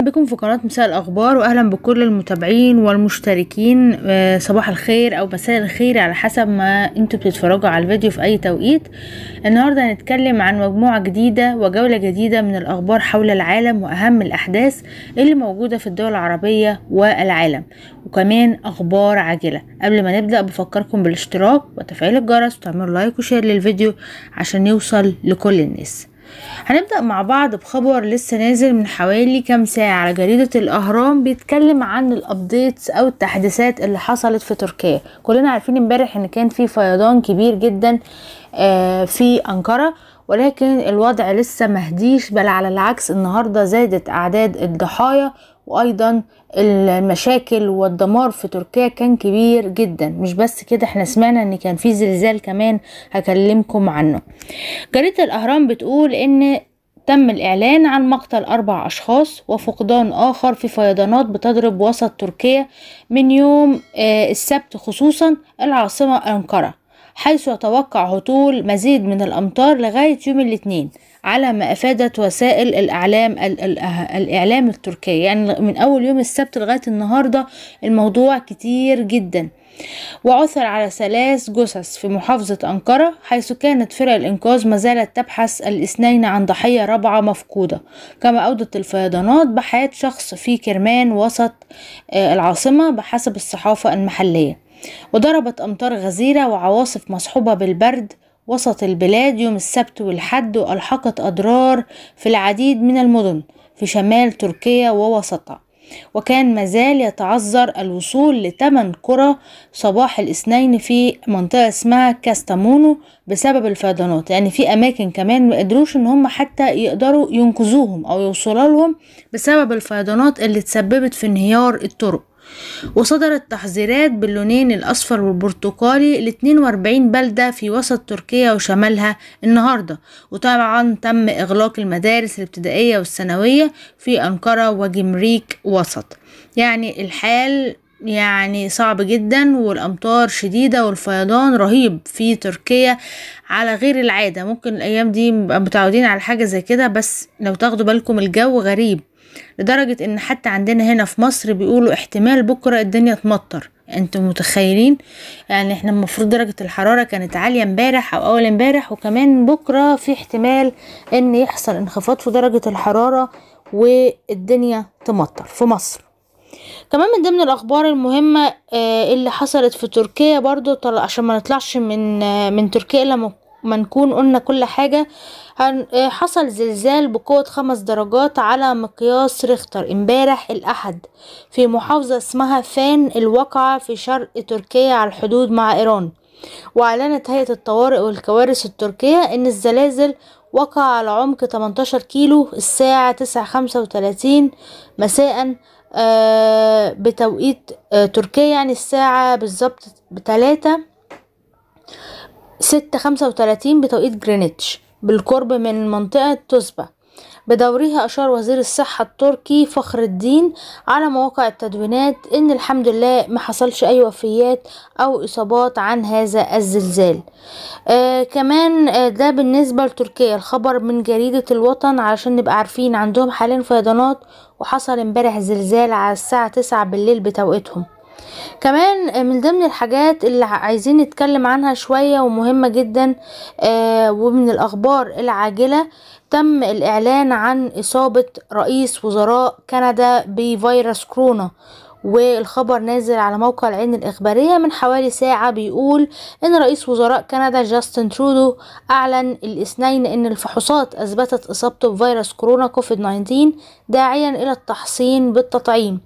بكم في قناة مساء الأخبار وأهلا بكل المتابعين والمشتركين آه، صباح الخير أو مساء الخير على حسب ما انتوا بتتفرجوا على الفيديو في أي توقيت النهاردة هنتكلم عن مجموعة جديدة وجولة جديدة من الأخبار حول العالم وأهم الأحداث اللي موجودة في الدول العربية والعالم وكمان أخبار عاجلة قبل ما نبدأ بفكركم بالاشتراك وتفعيل الجرس وتعملوا لايك وشير للفيديو عشان يوصل لكل الناس هنبدأ مع بعض بخبر لسه نازل من حوالي كام ساعة على جريدة الأهرام بيتكلم عن الأبديتس أو التحديثات اللي حصلت في تركيا كلنا عارفين امبارح إن كان في فيضان كبير جدا آه، في أنقرة ولكن الوضع لسه مهديش بل على العكس النهاردة زادت أعداد الضحايا وايضا المشاكل والدمار في تركيا كان كبير جدا مش بس كده احنا سمعنا ان كان في زلزال كمان هكلمكم عنه جريدة الاهرام بتقول ان تم الإعلان عن مقتل أربع أشخاص وفقدان آخر في فيضانات بتضرب وسط تركيا من يوم آه، السبت خصوصا العاصمة أنقرة حيث يتوقع هطول مزيد من الأمطار لغاية يوم الاثنين على ما أفادت وسائل الإعلام أه- الإعلام التركية يعني من أول يوم السبت لغاية النهاردة الموضوع كتير جدا وعثر على ثلاث جثث في محافظة أنقرة حيث كانت فرق الإنقاذ ما زالت تبحث الاثنين عن ضحية رابعة مفقودة كما أودت الفيضانات بحياة شخص في كرمان وسط آه، العاصمة بحسب الصحافة المحلية وضربت أمطار غزيرة وعواصف مصحوبة بالبرد وسط البلاد يوم السبت والحد وألحقت أضرار في العديد من المدن في شمال تركيا ووسطها وكان مازال يتعذر الوصول لثمن قرى صباح الاثنين في منطقة اسمها كاستامونو بسبب الفيضانات يعني في أماكن كمان ما قدروش إن هم حتى يقدروا ينقذوهم أو يوصلوا لهم بسبب الفيضانات اللي تسببت في انهيار الطرق وصدرت تحذيرات باللونين الأصفر والبرتقالي لاتنين واربعين بلدة في وسط تركيا وشمالها النهاردة وطبعا تم إغلاق المدارس الابتدائية والثانوية في أنقرة وجمريك وسط يعني الحال يعني صعب جدا والامطار شديدة والفيضان رهيب في تركيا على غير العادة ممكن الايام دي متعودين على حاجة زي كده بس لو تاخدوا بالكم الجو غريب لدرجة ان حتى عندنا هنا في مصر بيقولوا احتمال بكرة الدنيا تمطر انتم متخيلين يعني احنا المفروض درجة الحرارة كانت عالية امبارح او اول امبارح وكمان بكرة في احتمال ان يحصل انخفاض في درجة الحرارة والدنيا تمطر في مصر كمان من ضمن الاخبار المهمه آه، اللي حصلت في تركيا برضو عشان ما نطلعش من آه، من تركيا الا ما نكون قلنا كل حاجة آه، حصل زلزال بقوة خمس درجات على مقياس ريختر امبارح الأحد في محافظة اسمها فان الواقعة في شرق تركيا على الحدود مع إيران وأعلنت هيئة الطوارئ والكوارث التركية إن الزلازل وقع على عمق 18 كيلو الساعة 9:35 مساء آه، بتوقيت آه، تركيا يعني الساعة بالظبط بتلاتة ستة خمسة وتلاتين بتوقيت جرينتش بالقرب من منطقة توسبا بدورها أشار وزير الصحة التركي فخر الدين على مواقع التدوينات إن الحمد لله ما حصلش أي وفيات أو إصابات عن هذا الزلزال آه كمان آه ده بالنسبة لتركيا الخبر من جريدة الوطن علشان نبقى عارفين عندهم حاليا فيضانات وحصل امبارح زلزال على الساعة تسعة بالليل بتوقيتهم كمان من ضمن الحاجات اللي عايزين نتكلم عنها شوية ومهمة جدا آه، ومن الأخبار العاجلة تم الإعلان عن إصابة رئيس وزراء كندا بفيروس كورونا والخبر نازل على موقع العين الإخبارية من حوالي ساعة بيقول إن رئيس وزراء كندا جاستن ترودو أعلن الاثنين إن الفحوصات أثبتت إصابته بفيروس كورونا كوفيد 19 داعيا إلى التحصين بالتطعيم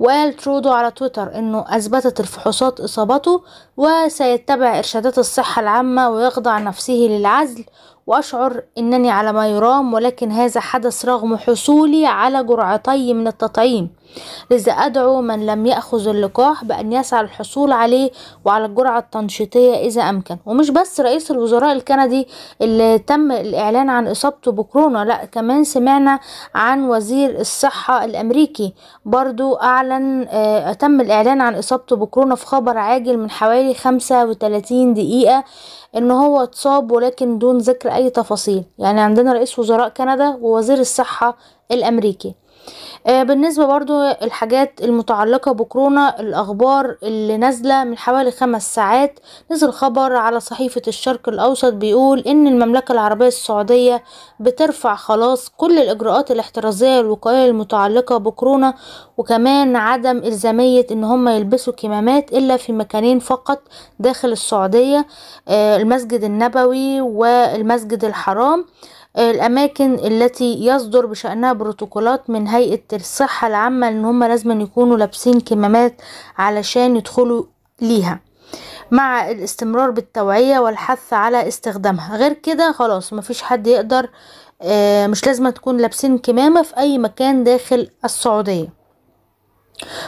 وقال ترودو على تويتر إنه أثبتت الفحوصات إصابته وسيتبع إرشادات الصحة العامة ويخضع نفسه للعزل وأشعر أنني على ما يرام ولكن هذا حدث رغم حصولي على جرعتي من التطعيم لذا أدعو من لم يأخذ اللقاح بأن يسعى للحصول عليه وعلى الجرعة التنشيطية إذا أمكن ومش بس رئيس الوزراء الكندي اللي تم الإعلان عن إصابته بكورونا لا كمان سمعنا عن وزير الصحة الأمريكي برضو أعلن آه تم الإعلان عن إصابته بكورونا في خبر عاجل من حوالي خمسة وتلاتين دقيقة ان هو اتصاب ولكن دون ذكر اي تفاصيل يعني عندنا رئيس وزراء كندا ووزير الصحة الامريكي آه، بالنسبة برضو الحاجات المتعلقة بكورونا الأخبار اللي نازلة من حوالي خمس ساعات نزل خبر على صحيفة الشرق الأوسط بيقول إن المملكة العربية السعودية بترفع خلاص كل الإجراءات الاحترازية الوقائية المتعلقة بكورونا وكمان عدم إلزامية إن هم يلبسوا كمامات إلا في مكانين فقط داخل السعودية آه، المسجد النبوي والمسجد الحرام الاماكن التي يصدر بشأنها بروتوكولات من هيئة الصحة العامة ان هم لازم يكونوا لابسين كمامات علشان يدخلوا ليها مع الاستمرار بالتوعية والحث على استخدامها غير كده خلاص مفيش حد يقدر آه، مش لازم تكون لابسين كمامة في اي مكان داخل السعودية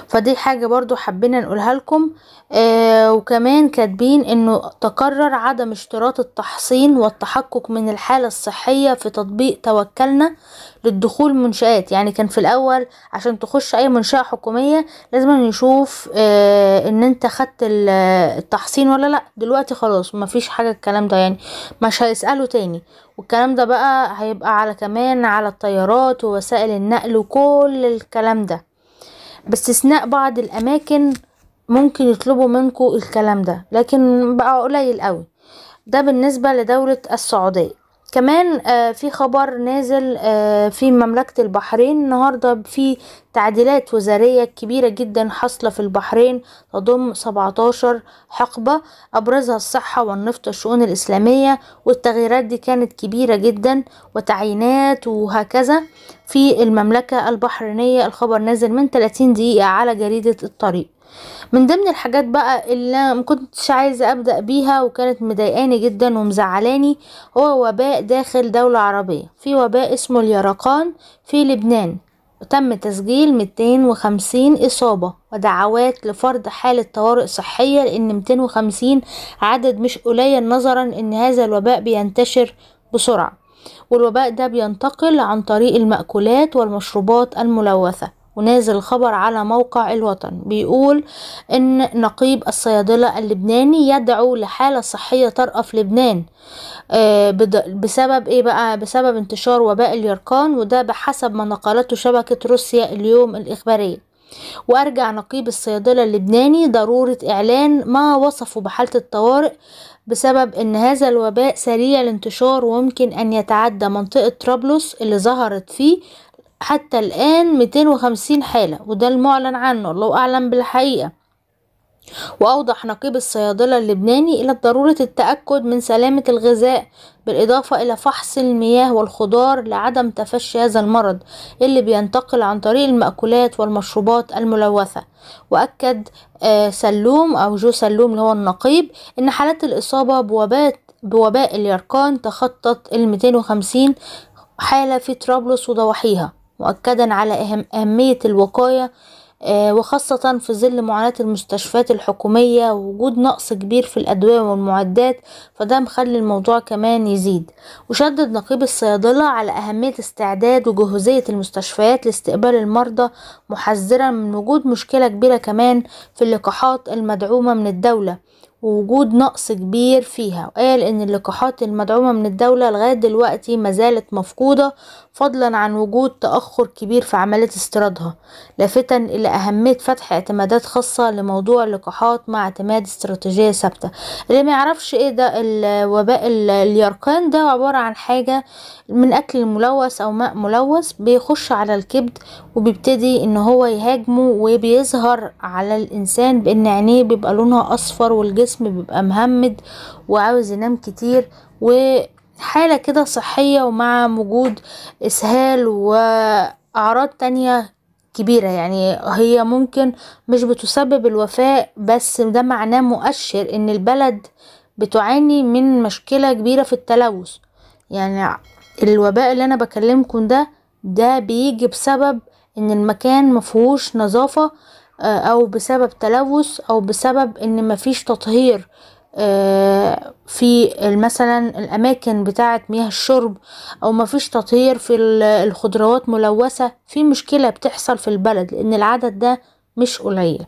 فدي حاجة برضو حبينا نقولها لكم آه وكمان كاتبين انه تقرر عدم اشتراط التحصين والتحقق من الحالة الصحية في تطبيق توكلنا للدخول منشآت يعني كان في الاول عشان تخش اي منشأة حكومية لازم نشوف آه ان انت خدت التحصين ولا لا دلوقتي خلاص مفيش حاجة الكلام ده يعني مش هيسألوا تاني والكلام ده بقى هيبقى على كمان على الطيارات ووسائل النقل وكل الكلام ده باستثناء بعض الاماكن ممكن يطلبوا منكم الكلام ده لكن بقى قليل قوي ده بالنسبة لدولة السعودية كمان آه، في خبر نازل آه، في مملكة البحرين النهاردة في تعديلات وزارية كبيرة جدا حاصلة في البحرين تضم 17 حقبة أبرزها الصحة والنفط والشؤون الإسلامية والتغييرات دي كانت كبيرة جدا وتعيينات وهكذا في المملكة البحرينية الخبر نازل من 30 دقيقة على جريدة الطريق من ضمن الحاجات بقى اللي مكنتش عايزة ابدأ بيها وكانت مضايقاني جدا ومزعلاني هو وباء داخل دولة عربية في وباء اسمه اليرقان في لبنان وتم تسجيل 250 إصابة ودعوات لفرض حالة طوارئ صحية لأن 250 عدد مش قليل نظرا أن هذا الوباء بينتشر بسرعة والوباء ده بينتقل عن طريق المأكولات والمشروبات الملوثة ونازل خبر على موقع الوطن بيقول ان نقيب الصيادلة اللبناني يدعو لحالة صحية طارئة في لبنان آه، بسبب ايه بقى بسبب انتشار وباء اليرقان وده بحسب ما نقلته شبكة روسيا اليوم الاخبارية وأرجع نقيب الصيادلة اللبناني ضرورة إعلان ما وصفه بحالة الطوارئ بسبب أن هذا الوباء سريع الانتشار وممكن أن يتعدى منطقة طرابلس اللي ظهرت فيه حتى الآن 250 حالة وده المعلن عنه الله أعلم بالحقيقة وأوضح نقيب الصيادلة اللبناني إلى ضرورة التأكد من سلامة الغذاء بالإضافة إلى فحص المياه والخضار لعدم تفشي هذا المرض اللي بينتقل عن طريق المأكولات والمشروبات الملوثة وأكد آه، سلوم أو جو سلوم اللي هو النقيب إن حالات الإصابة بوباء بوباء اليرقان تخطت ال 250 حالة في طرابلس وضواحيها مؤكدا على أهم أهمية الوقاية آه، وخاصة في ظل معاناة المستشفيات الحكومية ووجود نقص كبير في الأدوية والمعدات فده مخلي الموضوع كمان يزيد وشدد نقيب الصيادلة على أهمية استعداد وجهوزية المستشفيات لاستقبال المرضى محذرا من وجود مشكلة كبيرة كمان في اللقاحات المدعومة من الدولة ووجود نقص كبير فيها وقال ان اللقاحات المدعومة من الدولة لغاية دلوقتي مازالت مفقودة فضلا عن وجود تأخر كبير في عملية استيرادها لافتا الى اهمية فتح اعتمادات خاصة لموضوع اللقاحات مع اعتماد استراتيجية ثابتة اللي ما يعرفش ايه ده الوباء اليرقان ده عبارة عن حاجة من اكل ملوث او ماء ملوث بيخش على الكبد وبيبتدي ان هو يهاجمه وبيظهر على الانسان بان عينيه بيبقى لونها اصفر والجسم جسمي بيبقى مهمد وعاوز ينام كتير وحالة كده صحية ومع وجود اسهال واعراض تانية كبيرة يعني هي ممكن مش بتسبب الوفاة بس ده معناه مؤشر ان البلد بتعاني من مشكلة كبيرة في التلوث يعني الوباء اللي انا بكلمكم ده ده بيجي بسبب ان المكان مفهوش نظافة آه، او بسبب تلوث او بسبب ان مفيش تطهير آه، في مثلا الاماكن بتاعه مياه الشرب او مفيش تطهير في الخضروات ملوثه في مشكله بتحصل في البلد لان العدد ده مش قليل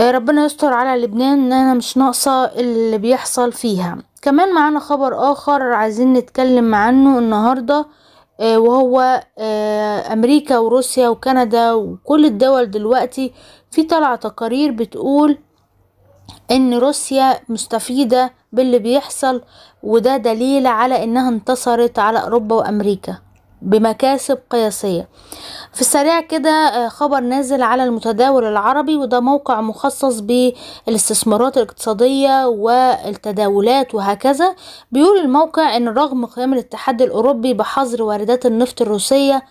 آه، ربنا يستر على لبنان انا مش ناقصه اللي بيحصل فيها كمان معانا خبر اخر عايزين نتكلم عنه النهارده آه، وهو آه، امريكا وروسيا وكندا وكل الدول دلوقتي في طلع تقارير بتقول ان روسيا مستفيدة باللي بيحصل وده دليل على انها انتصرت على اوروبا وامريكا بمكاسب قياسية في السريع كده آه، خبر نازل على المتداول العربي وده موقع مخصص بالاستثمارات الاقتصادية والتداولات وهكذا بيقول الموقع ان رغم قيام الاتحاد الاوروبي بحظر واردات النفط الروسية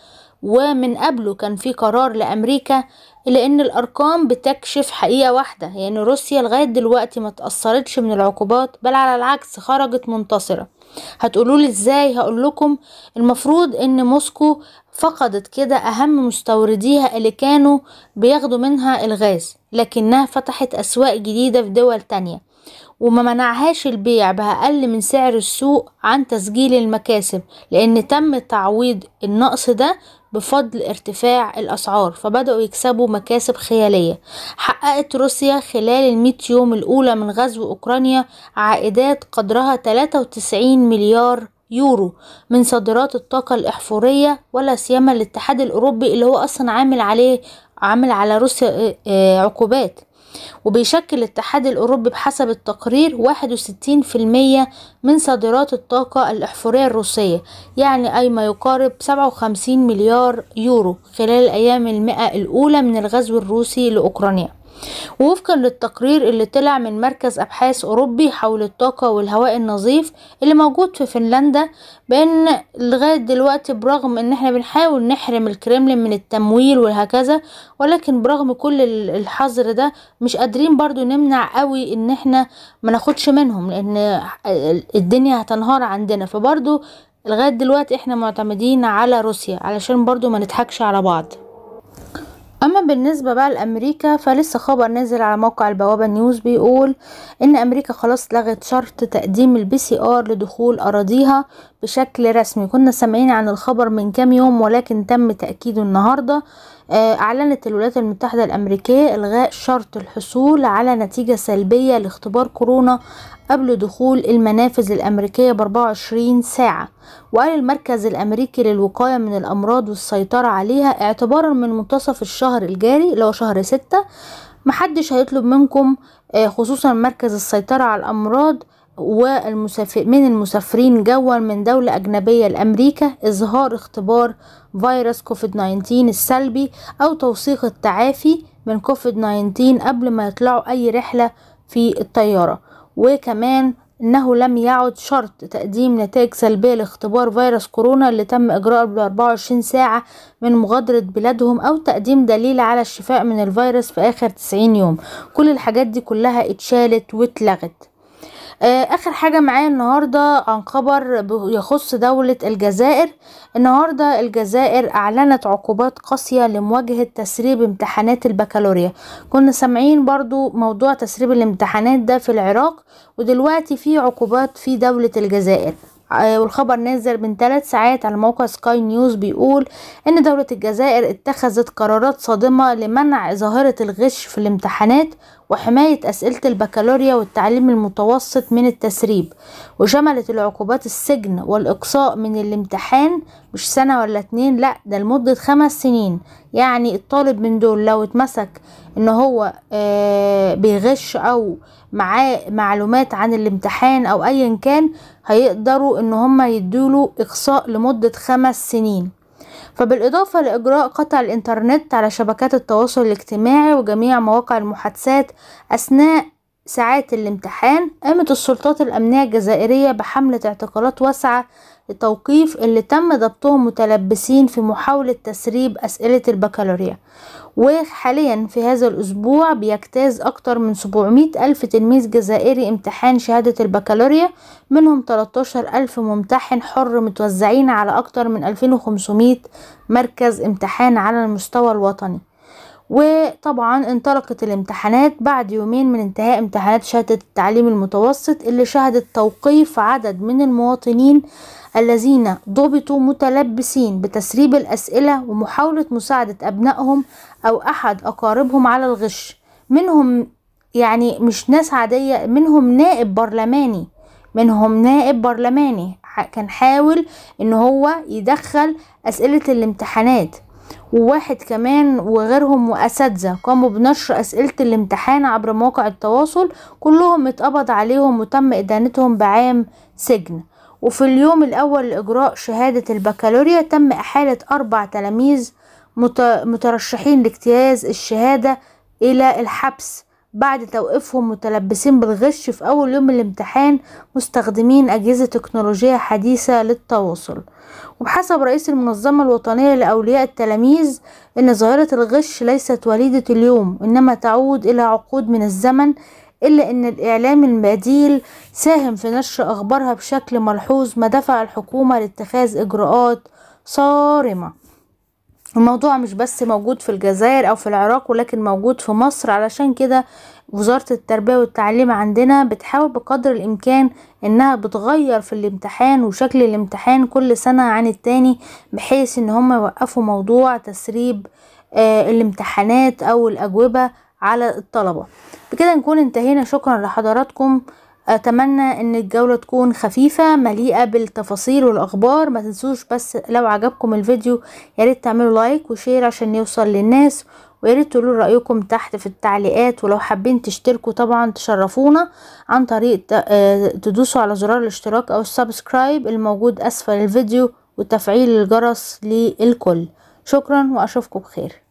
ومن قبله كان في قرار لأمريكا لأن الأرقام بتكشف حقيقة واحدة يعني روسيا لغاية دلوقتي ما تأثرتش من العقوبات بل على العكس خرجت منتصرة هتقولوا لي ازاي هقول لكم المفروض ان موسكو فقدت كده أهم مستورديها اللي كانوا بياخدوا منها الغاز لكنها فتحت أسواق جديدة في دول تانية وما منعهاش البيع بأقل من سعر السوق عن تسجيل المكاسب لأن تم تعويض النقص ده بفضل ارتفاع الأسعار فبدأوا يكسبوا مكاسب خيالية حققت روسيا خلال المئة يوم الأولى من غزو أوكرانيا عائدات قدرها 93 مليار يورو من صادرات الطاقة الإحفورية ولا سيما الاتحاد الأوروبي اللي هو أصلا عامل عليه عامل على روسيا آه، آه، عقوبات وبيشكل الاتحاد الأوروبي بحسب التقرير واحد وستين في المية من صادرات الطاقة الإحفورية الروسية يعني أي ما يقارب سبعة وخمسين مليار يورو خلال الأيام المئة الأولى من الغزو الروسي لأوكرانيا ووفقا للتقرير اللي طلع من مركز أبحاث أوروبي حول الطاقة والهواء النظيف اللي موجود في فنلندا بأن لغاية دلوقتي برغم إن احنا بنحاول نحرم الكرملين من التمويل وهكذا ولكن برغم كل الحظر ده مش قادرين برضو نمنع قوي إن احنا ما ناخدش منهم لأن الدنيا هتنهار عندنا فبرضو لغاية دلوقتي احنا معتمدين على روسيا علشان برضو ما نضحكش على بعض اما بالنسبة بقى لامريكا فلسه خبر نازل على موقع البوابة نيوز بيقول ان امريكا خلاص لغت شرط تقديم البي سي ار لدخول اراضيها بشكل رسمي كنا سامعين عن الخبر من كام يوم ولكن تم تأكيده النهاردة آه، أعلنت الولايات المتحدة الأمريكية إلغاء شرط الحصول على نتيجة سلبية لاختبار كورونا قبل دخول المنافذ الأمريكية ب 24 ساعة وقال المركز الأمريكي للوقاية من الأمراض والسيطرة عليها اعتبارا من منتصف الشهر الجاري اللي هو شهر 6 محدش هيطلب منكم آه، خصوصا مركز السيطرة على الأمراض والمسافر من المسافرين جوا من دولة أجنبية لأمريكا إظهار اختبار فيروس كوفيد 19 السلبي أو توثيق التعافي من كوفيد 19 قبل ما يطلعوا أي رحلة في الطيارة وكمان انه لم يعد شرط تقديم نتائج سلبية لاختبار فيروس كورونا اللي تم اجراءه قبل 24 ساعة من مغادرة بلادهم او تقديم دليل على الشفاء من الفيروس في اخر 90 يوم كل الحاجات دي كلها اتشالت واتلغت آه، اخر حاجه معايا النهارده عن خبر يخص دوله الجزائر النهارده الجزائر اعلنت عقوبات قاسيه لمواجهه تسريب امتحانات البكالوريا كنا سامعين برضو موضوع تسريب الامتحانات ده في العراق ودلوقتي في عقوبات في دوله الجزائر آه، والخبر نازل من ثلاث ساعات على موقع سكاي نيوز بيقول ان دولة الجزائر اتخذت قرارات صادمة لمنع ظاهرة الغش في الامتحانات وحماية أسئلة البكالوريا والتعليم المتوسط من التسريب وشملت العقوبات السجن والإقصاء من الامتحان مش سنة ولا اتنين لأ ده لمدة خمس سنين يعني الطالب من دول لو اتمسك ان هو آه، بيغش او معاه معلومات عن الامتحان او ايا كان هيقدروا ان هم يدوله اقصاء لمدة خمس سنين فبالاضافة لاجراء قطع الانترنت على شبكات التواصل الاجتماعي وجميع مواقع المحادثات اثناء ساعات الامتحان قامت السلطات الأمنية الجزائرية بحملة اعتقالات واسعة لتوقيف اللي تم ضبطهم متلبسين في محاولة تسريب أسئلة البكالوريا وحاليا في هذا الأسبوع بيجتاز أكتر من 700 ألف تلميذ جزائري امتحان شهادة البكالوريا منهم 13 ألف ممتحن حر متوزعين على أكتر من 2500 مركز امتحان على المستوى الوطني وطبعا انطلقت الامتحانات بعد يومين من انتهاء امتحانات شهادة التعليم المتوسط اللي شهدت توقيف عدد من المواطنين الذين ضبطوا متلبسين بتسريب الأسئلة ومحاولة مساعدة أبنائهم أو أحد أقاربهم على الغش منهم يعني مش ناس عادية منهم نائب برلماني منهم نائب برلماني كان حاول ان هو يدخل اسئلة الامتحانات وواحد كمان وغيرهم وأساتذة قاموا بنشر أسئلة الامتحان عبر مواقع التواصل كلهم اتقبض عليهم وتم إدانتهم بعام سجن وفي اليوم الأول لإجراء شهادة البكالوريا تم إحالة أربع تلاميذ مترشحين لاجتياز الشهادة إلى الحبس بعد توقيفهم متلبسين بالغش في أول يوم الامتحان مستخدمين أجهزة تكنولوجية حديثة للتواصل وبحسب رئيس المنظمة الوطنية لأولياء التلاميذ إن ظاهرة الغش ليست وليدة اليوم إنما تعود إلى عقود من الزمن إلا أن الإعلام البديل ساهم في نشر أخبارها بشكل ملحوظ ما دفع الحكومة لاتخاذ إجراءات صارمة الموضوع مش بس موجود في الجزائر او في العراق ولكن موجود في مصر علشان كده وزارة التربية والتعليم عندنا بتحاول بقدر الامكان انها بتغير في الامتحان وشكل الامتحان كل سنة عن التاني بحيث ان هم يوقفوا موضوع تسريب آه الامتحانات او الاجوبة على الطلبة بكده نكون انتهينا شكرا لحضراتكم اتمنى ان الجولة تكون خفيفة مليئة بالتفاصيل والاخبار ما تنسوش بس لو عجبكم الفيديو ياريت تعملوا لايك وشير عشان يوصل للناس وياريت تقولوا رأيكم تحت في التعليقات ولو حابين تشتركوا طبعا تشرفونا عن طريق آه، تدوسوا على زرار الاشتراك او السبسكرايب الموجود اسفل الفيديو وتفعيل الجرس للكل شكرا واشوفكم بخير